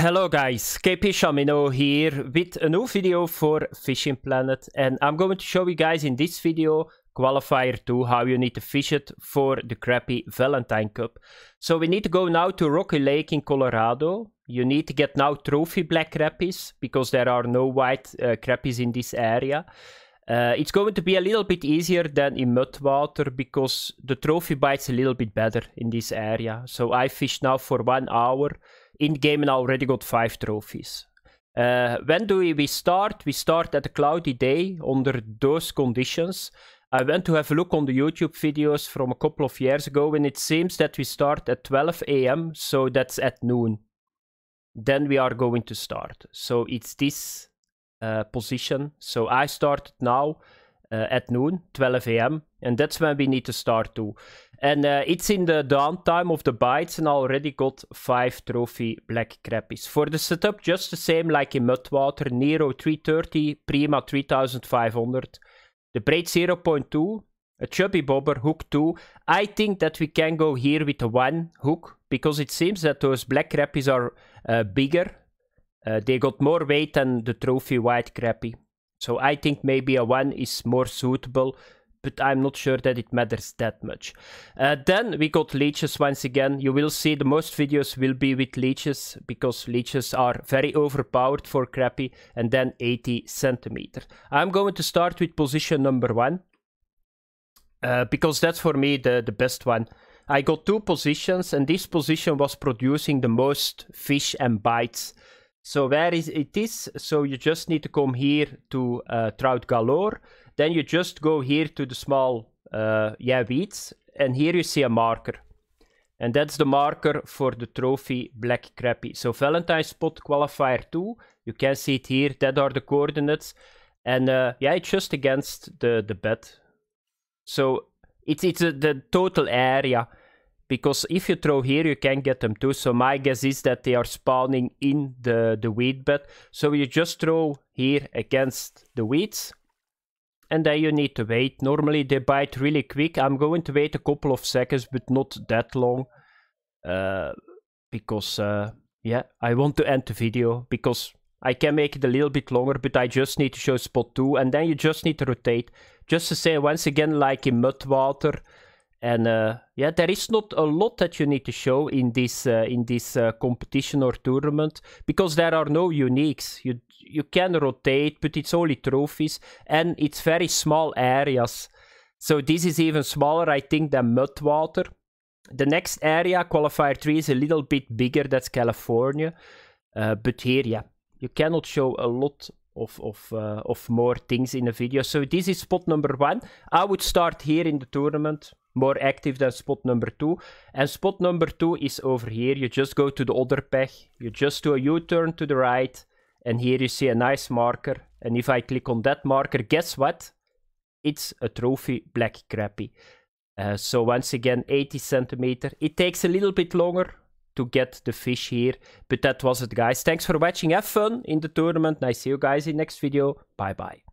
Hello guys, KP Shamino here with a new video for Fishing Planet and I'm going to show you guys in this video qualifier 2 how you need to fish it for the crappy Valentine Cup. So we need to go now to Rocky Lake in Colorado. You need to get now trophy black crappies because there are no white uh, crappies in this area. Uh, it's going to be a little bit easier than in mudwater because the trophy bites a little bit better in this area. So I fished now for one hour in game and already got five trophies. Uh, when do we, start? We start at a cloudy day under those conditions. I went to have a look on the YouTube videos from a couple of years ago, and it seems that we start at 12 a.m., so that's at noon. Then we are going to start. So it's this uh, position. So I started now. uh, at noon, 12 a.m. And that's when we need to start too. And uh, it's in the downtime of the bites and already got five trophy black crappies. For the setup, just the same like in Mudwater, Nero 330, Prima 3500. The braid 0.2, a chubby bobber, hook 2. I think that we can go here with the 1 hook, because it seems that those black crappies are uh, bigger. Uh, they got more weight than the trophy white crappie. So I think maybe a 1 is more suitable, but I'm not sure that it matters that much. Uh, then we got leeches once again. You will see the most videos will be with leeches, because leeches are very overpowered for crappy, and then 80 centimeter. I'm going to start with position number 1, uh, because that's for me the, the best one. I got two positions, and this position was producing the most fish and bites. So where is it is, so you just need to come here to uh, Trout Galore. Then you just go here to the small uh, yeah weeds, and here you see a marker. And that's the marker for the trophy Black Crappie. So Valentine Spot Qualifier 2, you can see it here, that are the coordinates. And uh, yeah, it's just against the, the bed. So it's, it's a, uh, the total area because if you throw here, you can get them too. So my guess is that they are spawning in the, the weed bed. So you just throw here against the weeds. And then you need to wait. Normally they bite really quick. I'm going to wait a couple of seconds, but not that long. Uh, because, uh, yeah, I want to end the video. Because I can make it a little bit longer, but I just need to show spot 2. And then you just need to rotate. Just to say once again, like in mud water and uh, eh, yeah, there is not a lot that you need to show in this uh, in this uh, competition or tournament because there are no uniques. You you can rotate, but it's only trophies, and it's very small areas. So this is even smaller, I think, than Mudwater. The next area, qualifier three, is a little bit bigger. That's California, uh, but here, yeah, you cannot show a lot of, of, uh, of more things in a video. So this is spot number one. I would start here in the tournament more active than spot number two. And spot number two is over here. You just go to the other peg, you just do a U-turn to the right, and here you see a nice marker. And if I click on that marker, guess what? It's a trophy black crappie. Uh, so once again, 80 centimeter. It takes a little bit longer to get the fish here. But that was it, guys. Thanks for watching. Have fun in the tournament. And I see you guys in next video. Bye-bye.